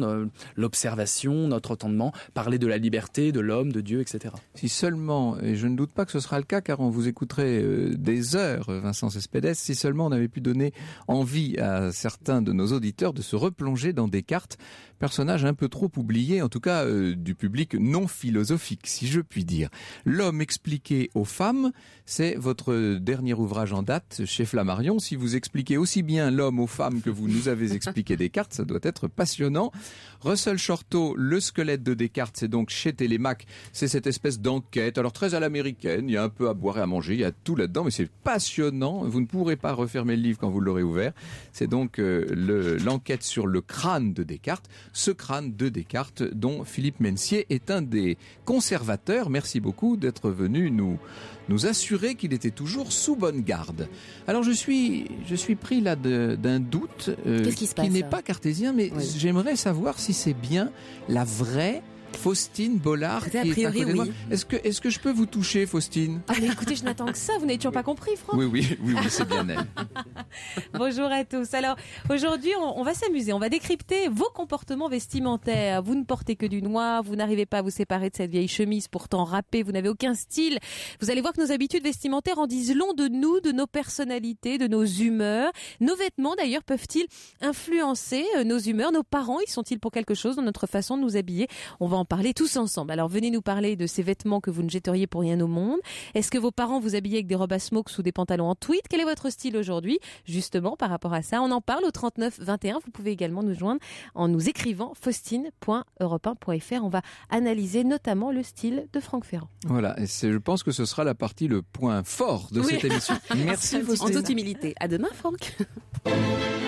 l'observation, notre entendement, parler de la liberté, de l'homme, de Dieu, etc. Si seulement, et je ne doute pas que ce sera le cas, car on vous écouterait des heures, Vincent Cespedes, si seulement on avait pu donner envie à certains de nos auditeurs de se replonger dans des cartes, personnage un peu trop oublié, en tout cas euh, du public non philosophique, si je puis dire. L'homme expliqué aux femmes, c'est votre dernier ouvrage en date chez Flammarion. Si vous expliquez aussi bien l'homme aux femmes que vous nous avez expliqué *laughs* Descartes, ça doit être passionnant. Russell Shorto, le squelette de Descartes, c'est donc chez Télémac. c'est cette espèce d'enquête, alors très à l'américaine, il y a un peu à boire et à manger, il y a tout là-dedans, mais c'est passionnant. Vous ne pourrez pas refermer le livre quand vous l'aurez ouvert. C'est donc euh, l'enquête sur le crâne de Descartes ce crâne de Descartes dont Philippe Mencier est un des conservateurs. Merci beaucoup d'être venu nous, nous assurer qu'il était toujours sous bonne garde. Alors je suis, je suis pris là d'un doute euh, qui, n'est pas cartésien, mais j'aimerais savoir si c'est bien la vraie Faustine Bollard qui a priori, est Est-ce que, je peux vous toucher, Faustine Ah, mais écoutez, je n'attends que ça. Vous n'avez toujours pas compris, Franck Oui, oui, oui, c'est bien elle. *laughs* Bonjour à tous. Alors, aujourd'hui, on, va s'amuser. On va décrypter vos comportements vestimentaires. Vous ne portez que du noir. Vous n'arrivez pas à vous séparer de cette vieille chemise pourtant râpée. Vous n'avez aucun style. Vous allez voir que nos habitudes vestimentaires en disent long de nous, de nos personnalités, de nos humeurs. Nos vêtements, d'ailleurs, peuvent-ils influencer euh, nos humeurs Nos parents, ils sont-ils pour quelque chose dans notre façon de nous habiller On va parler tous ensemble. Alors venez nous parler de ces vêtements que vous ne jetteriez pour rien au monde. Est-ce que vos parents vous habillaient avec des robes à smokes ou des pantalons en tweed Quel est votre style aujourd'hui Justement, par rapport à ça, on en parle au 39 21. Vous pouvez également nous joindre en nous écrivant faustine.europe1.fr. On va analyser notamment le style de Franck Ferrand. Voilà, et je pense que ce sera la partie le point fort de cette émission. *laughs* Merci Faustine. En toute humilité. À demain Franck. *laughs*